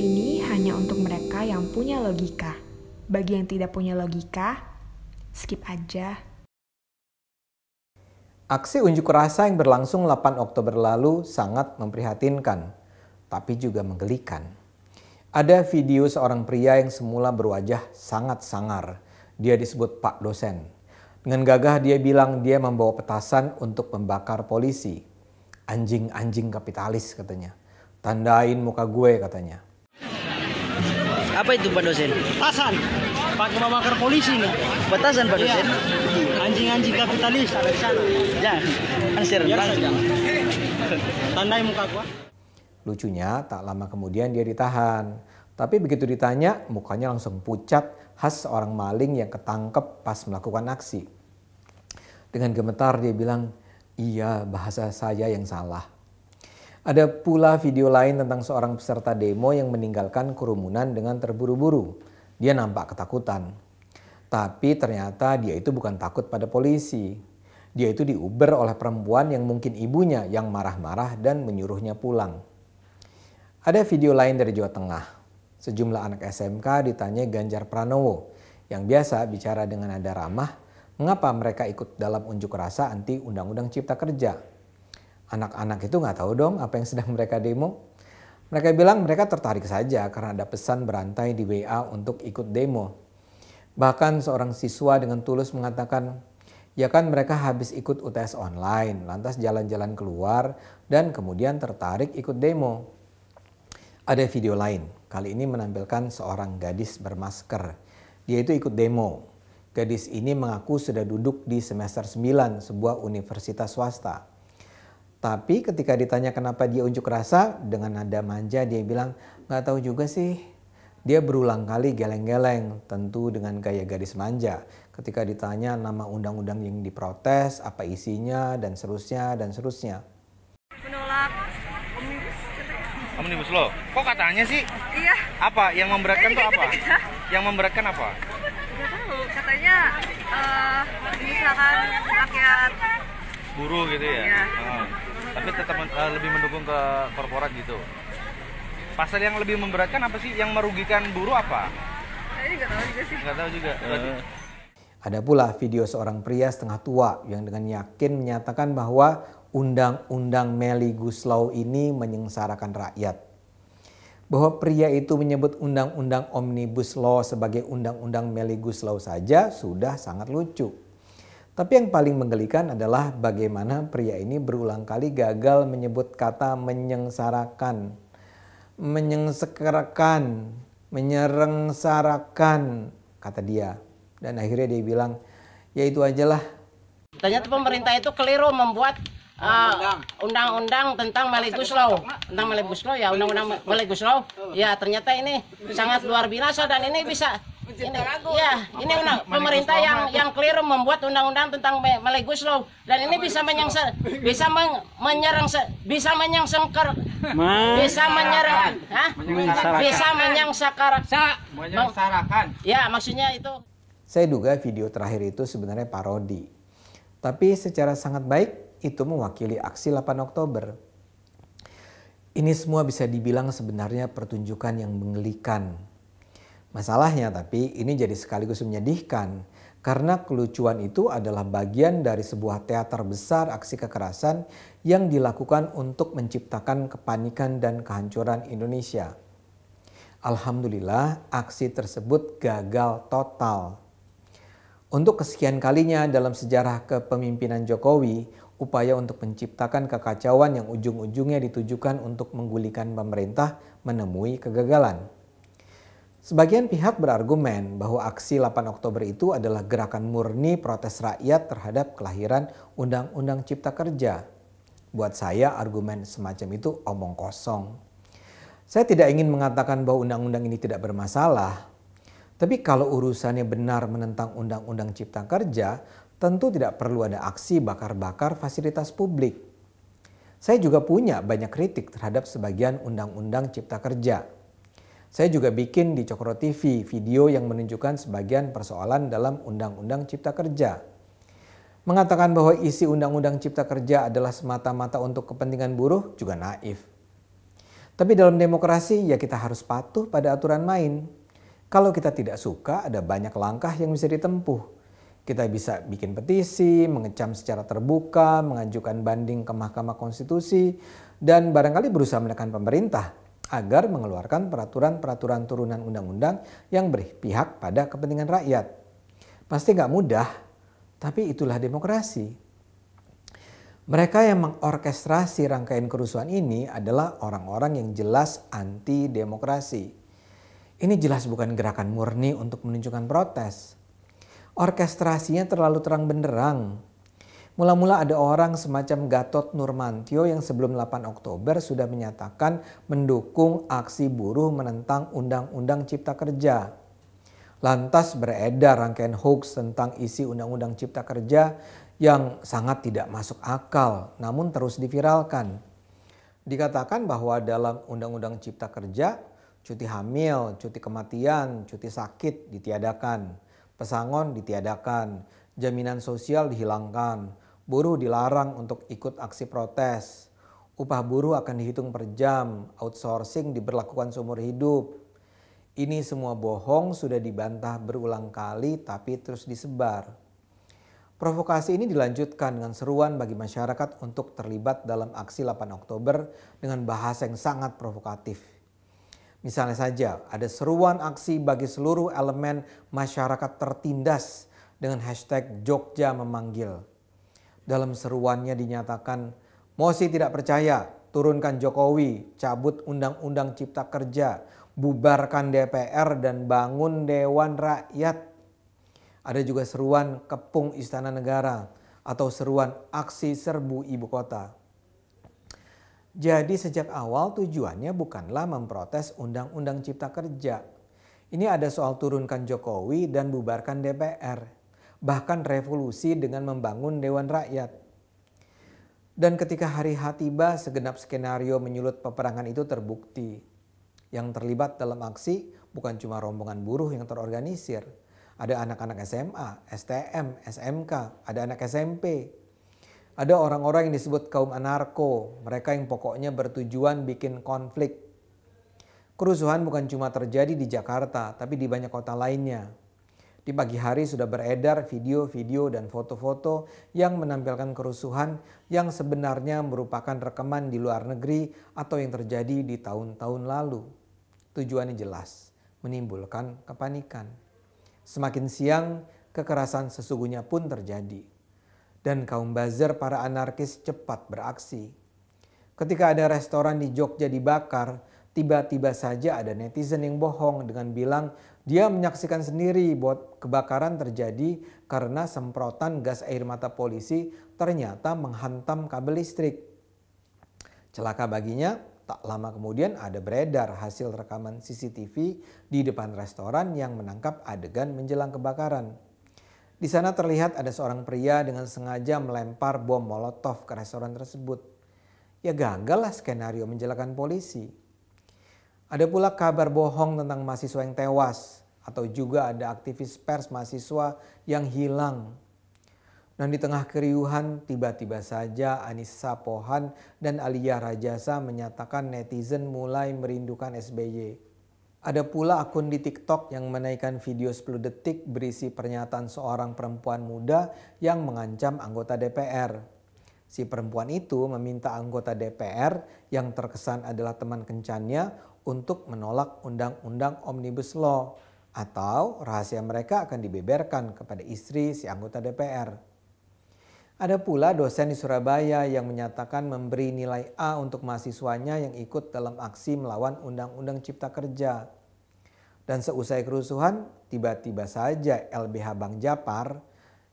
ini hanya untuk mereka yang punya logika. Bagi yang tidak punya logika, skip aja. Aksi unjuk rasa yang berlangsung 8 Oktober lalu sangat memprihatinkan, tapi juga menggelikan. Ada video seorang pria yang semula berwajah sangat sangar. Dia disebut Pak Dosen. Dengan gagah dia bilang dia membawa petasan untuk membakar polisi. Anjing-anjing kapitalis katanya. Tandain muka gue katanya. Apa itu Pak dosen? Petasan. pak bakar polisi nih. Petasan Pak iya. dosen? Iya. Anjing-anjing kapitalis ada di sana. Jangan. banget. Tandai muka gua. Lucunya, tak lama kemudian dia ditahan. Tapi begitu ditanya, mukanya langsung pucat khas seorang maling yang ketangkep pas melakukan aksi. Dengan gemetar dia bilang, iya bahasa saya yang salah. Ada pula video lain tentang seorang peserta demo yang meninggalkan kerumunan dengan terburu-buru. Dia nampak ketakutan. Tapi ternyata dia itu bukan takut pada polisi. Dia itu diuber oleh perempuan yang mungkin ibunya yang marah-marah dan menyuruhnya pulang. Ada video lain dari Jawa Tengah. Sejumlah anak SMK ditanya Ganjar Pranowo yang biasa bicara dengan nada ramah mengapa mereka ikut dalam unjuk rasa anti Undang-Undang Cipta Kerja Anak-anak itu nggak tahu dong apa yang sedang mereka demo. Mereka bilang mereka tertarik saja karena ada pesan berantai di WA untuk ikut demo. Bahkan seorang siswa dengan tulus mengatakan, ya kan mereka habis ikut UTS online, lantas jalan-jalan keluar dan kemudian tertarik ikut demo. Ada video lain, kali ini menampilkan seorang gadis bermasker. Dia itu ikut demo. Gadis ini mengaku sudah duduk di semester 9 sebuah universitas swasta. Tapi ketika ditanya kenapa dia unjuk rasa dengan nada manja dia bilang nggak tahu juga sih. Dia berulang kali geleng-geleng tentu dengan gaya garis manja. Ketika ditanya nama undang-undang yang diprotes, apa isinya dan seterusnya dan seterusnya. Menolak omnibus law. Kok katanya sih? Iya. Apa yang memberatkan tuh apa? yang memberatkan apa? Gak tahu. Katanya uh, eh, misalkan rakyat buruh gitu ya. Iya. Oh tapi tetap uh, lebih mendukung ke korporat gitu pasal yang lebih memberatkan apa sih yang merugikan buruh apa saya nggak tahu juga sih nggak tahu juga uh. Ada pula video seorang pria setengah tua yang dengan yakin menyatakan bahwa undang-undang Meli Guslau ini menyengsarakan rakyat. Bahwa pria itu menyebut undang-undang Omnibus Law sebagai undang-undang Meli Guslau saja sudah sangat lucu. Tapi yang paling menggelikan adalah bagaimana pria ini berulang kali gagal menyebut kata menyengsarakan, menyengsarakan, menyerengsarakan, kata dia. Dan akhirnya dia bilang, ya itu ajalah. Ternyata pemerintah itu keliru membuat eh, undang-undang uh, tentang Malibus Law. Tentang Malibus Law ya, undang-undang Malibus Law. Ya, ternyata ini sangat luar biasa dan ini bisa pencipta lagu. Iya, ini undang, pemerintah yang yang keliru membuat undang-undang tentang Maligus Law dan ini bisa menyengsar bisa men, menyerang bisa menyengsengker bisa menyerang bisa menyengsakarakan, Ya, maksudnya itu saya duga video terakhir itu sebenarnya parodi. Tapi secara sangat baik itu mewakili aksi 8 Oktober. Ini semua bisa dibilang sebenarnya pertunjukan yang menggelikan Masalahnya tapi ini jadi sekaligus menyedihkan karena kelucuan itu adalah bagian dari sebuah teater besar aksi kekerasan yang dilakukan untuk menciptakan kepanikan dan kehancuran Indonesia. Alhamdulillah, aksi tersebut gagal total. Untuk kesekian kalinya dalam sejarah kepemimpinan Jokowi, upaya untuk menciptakan kekacauan yang ujung-ujungnya ditujukan untuk menggulikan pemerintah menemui kegagalan. Sebagian pihak berargumen bahwa aksi 8 Oktober itu adalah gerakan murni protes rakyat terhadap kelahiran Undang-Undang Cipta Kerja. Buat saya argumen semacam itu omong kosong. Saya tidak ingin mengatakan bahwa undang-undang ini tidak bermasalah. Tapi kalau urusannya benar menentang Undang-Undang Cipta Kerja, tentu tidak perlu ada aksi bakar-bakar fasilitas publik. Saya juga punya banyak kritik terhadap sebagian Undang-Undang Cipta Kerja saya juga bikin di Cokro TV video yang menunjukkan sebagian persoalan dalam Undang-Undang Cipta Kerja. Mengatakan bahwa isi Undang-Undang Cipta Kerja adalah semata-mata untuk kepentingan buruh juga naif. Tapi dalam demokrasi ya kita harus patuh pada aturan main. Kalau kita tidak suka ada banyak langkah yang bisa ditempuh. Kita bisa bikin petisi, mengecam secara terbuka, mengajukan banding ke Mahkamah Konstitusi, dan barangkali berusaha menekan pemerintah agar mengeluarkan peraturan-peraturan turunan undang-undang yang berpihak pada kepentingan rakyat. Pasti nggak mudah, tapi itulah demokrasi. Mereka yang mengorkestrasi rangkaian kerusuhan ini adalah orang-orang yang jelas anti demokrasi. Ini jelas bukan gerakan murni untuk menunjukkan protes. Orkestrasinya terlalu terang benderang, Mula-mula ada orang semacam Gatot Nurmantio yang sebelum 8 Oktober sudah menyatakan mendukung aksi buruh menentang Undang-Undang Cipta Kerja. Lantas beredar rangkaian hoax tentang isi Undang-Undang Cipta Kerja yang sangat tidak masuk akal namun terus diviralkan. Dikatakan bahwa dalam Undang-Undang Cipta Kerja cuti hamil, cuti kematian, cuti sakit ditiadakan, pesangon ditiadakan, jaminan sosial dihilangkan, Buruh dilarang untuk ikut aksi protes. Upah buruh akan dihitung per jam, outsourcing diberlakukan seumur hidup. Ini semua bohong sudah dibantah berulang kali tapi terus disebar. Provokasi ini dilanjutkan dengan seruan bagi masyarakat untuk terlibat dalam aksi 8 Oktober dengan bahasa yang sangat provokatif. Misalnya saja ada seruan aksi bagi seluruh elemen masyarakat tertindas dengan hashtag Jogja memanggil. Dalam seruannya dinyatakan, Mosi tidak percaya, turunkan Jokowi, cabut Undang-Undang Cipta Kerja, bubarkan DPR dan bangun Dewan Rakyat. Ada juga seruan kepung Istana Negara atau seruan aksi serbu ibu kota. Jadi sejak awal tujuannya bukanlah memprotes Undang-Undang Cipta Kerja. Ini ada soal turunkan Jokowi dan bubarkan DPR bahkan revolusi dengan membangun Dewan Rakyat. Dan ketika hari H tiba, segenap skenario menyulut peperangan itu terbukti. Yang terlibat dalam aksi bukan cuma rombongan buruh yang terorganisir. Ada anak-anak SMA, STM, SMK, ada anak SMP. Ada orang-orang yang disebut kaum anarko, mereka yang pokoknya bertujuan bikin konflik. Kerusuhan bukan cuma terjadi di Jakarta, tapi di banyak kota lainnya, di pagi hari sudah beredar video-video dan foto-foto yang menampilkan kerusuhan yang sebenarnya merupakan rekaman di luar negeri atau yang terjadi di tahun-tahun lalu. Tujuannya jelas, menimbulkan kepanikan. Semakin siang, kekerasan sesungguhnya pun terjadi. Dan kaum buzzer para anarkis cepat beraksi. Ketika ada restoran di Jogja dibakar, tiba-tiba saja ada netizen yang bohong dengan bilang dia menyaksikan sendiri buat kebakaran terjadi karena semprotan gas air mata polisi ternyata menghantam kabel listrik. Celaka baginya, tak lama kemudian ada beredar hasil rekaman CCTV di depan restoran yang menangkap adegan menjelang kebakaran. Di sana terlihat ada seorang pria dengan sengaja melempar bom molotov ke restoran tersebut. Ya gagal lah skenario menjelakan polisi. Ada pula kabar bohong tentang mahasiswa yang tewas atau juga ada aktivis pers mahasiswa yang hilang. Dan di tengah keriuhan tiba-tiba saja Anissa Pohan dan Alia Rajasa menyatakan netizen mulai merindukan SBY. Ada pula akun di TikTok yang menaikkan video 10 detik berisi pernyataan seorang perempuan muda yang mengancam anggota DPR. Si perempuan itu meminta anggota DPR yang terkesan adalah teman kencannya untuk menolak undang-undang Omnibus Law atau rahasia mereka akan dibeberkan kepada istri si anggota DPR. Ada pula dosen di Surabaya yang menyatakan memberi nilai A untuk mahasiswanya yang ikut dalam aksi melawan Undang-Undang Cipta Kerja. Dan seusai kerusuhan, tiba-tiba saja LBH Bank Japar,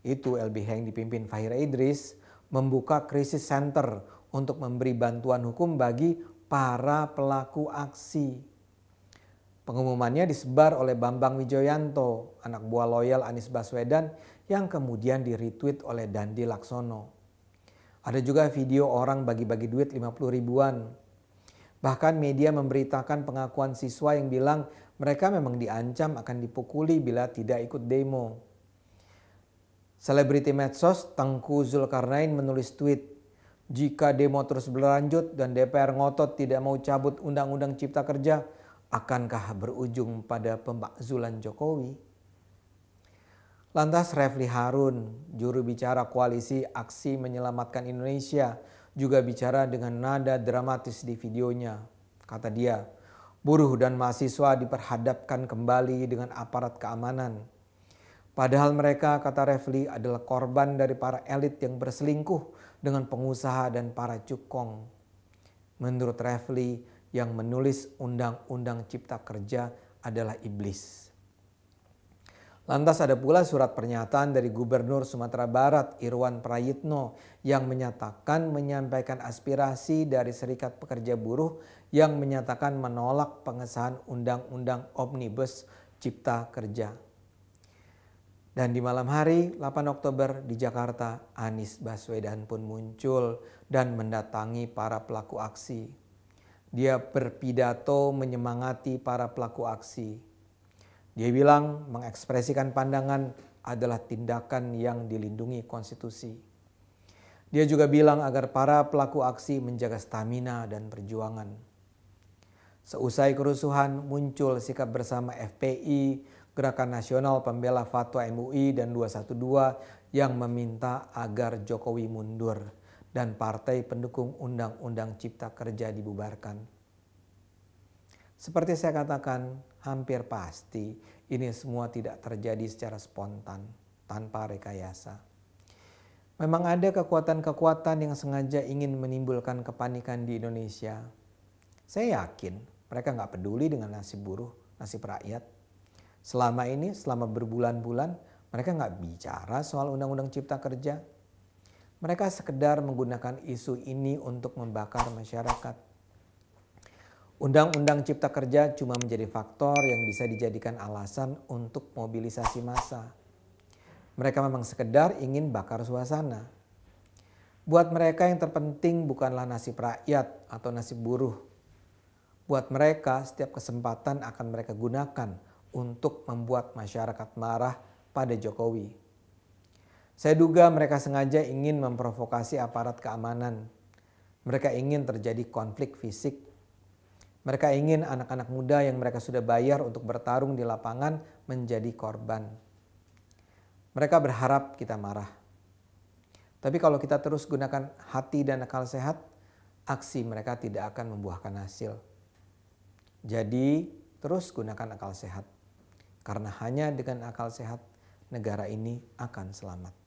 itu LBH yang dipimpin Fahira Idris, membuka krisis center untuk memberi bantuan hukum bagi para pelaku aksi. Pengumumannya disebar oleh Bambang Wijoyanto, anak buah loyal Anies Baswedan yang kemudian di-retweet oleh Dandi Laksono. Ada juga video orang bagi-bagi duit 50 ribuan. Bahkan media memberitakan pengakuan siswa yang bilang mereka memang diancam akan dipukuli bila tidak ikut demo. Selebriti medsos Tengku Zulkarnain menulis tweet, jika demo terus berlanjut dan DPR ngotot tidak mau cabut Undang-Undang Cipta Kerja, akankah berujung pada pembakzulan Jokowi? Lantas Refli Harun, juru bicara koalisi Aksi Menyelamatkan Indonesia, juga bicara dengan nada dramatis di videonya. Kata dia, buruh dan mahasiswa diperhadapkan kembali dengan aparat keamanan. Padahal mereka, kata Refli, adalah korban dari para elit yang berselingkuh dengan pengusaha dan para cukong. Menurut Refli, yang menulis Undang-Undang Cipta Kerja adalah iblis. Lantas ada pula surat pernyataan dari Gubernur Sumatera Barat Irwan Prayitno yang menyatakan menyampaikan aspirasi dari Serikat Pekerja Buruh yang menyatakan menolak pengesahan Undang-Undang Omnibus Cipta Kerja. Dan di malam hari 8 Oktober di Jakarta, Anies Baswedan pun muncul dan mendatangi para pelaku aksi. Dia berpidato menyemangati para pelaku aksi. Dia bilang mengekspresikan pandangan adalah tindakan yang dilindungi konstitusi. Dia juga bilang agar para pelaku aksi menjaga stamina dan perjuangan. Seusai kerusuhan muncul sikap bersama FPI Gerakan Nasional Pembela Fatwa MUI dan 212 yang meminta agar Jokowi mundur dan partai pendukung Undang-Undang Cipta Kerja dibubarkan. Seperti saya katakan, hampir pasti ini semua tidak terjadi secara spontan, tanpa rekayasa. Memang ada kekuatan-kekuatan yang sengaja ingin menimbulkan kepanikan di Indonesia. Saya yakin mereka nggak peduli dengan nasib buruh, nasib rakyat Selama ini, selama berbulan-bulan, mereka nggak bicara soal undang-undang cipta kerja. Mereka sekedar menggunakan isu ini untuk membakar masyarakat. Undang-undang cipta kerja cuma menjadi faktor yang bisa dijadikan alasan untuk mobilisasi massa. Mereka memang sekedar ingin bakar suasana. Buat mereka yang terpenting bukanlah nasib rakyat atau nasib buruh. Buat mereka, setiap kesempatan akan mereka gunakan untuk membuat masyarakat marah pada Jokowi. Saya duga mereka sengaja ingin memprovokasi aparat keamanan. Mereka ingin terjadi konflik fisik. Mereka ingin anak-anak muda yang mereka sudah bayar untuk bertarung di lapangan menjadi korban. Mereka berharap kita marah. Tapi kalau kita terus gunakan hati dan akal sehat, aksi mereka tidak akan membuahkan hasil. Jadi, terus gunakan akal sehat. Karena hanya dengan akal sehat negara ini akan selamat.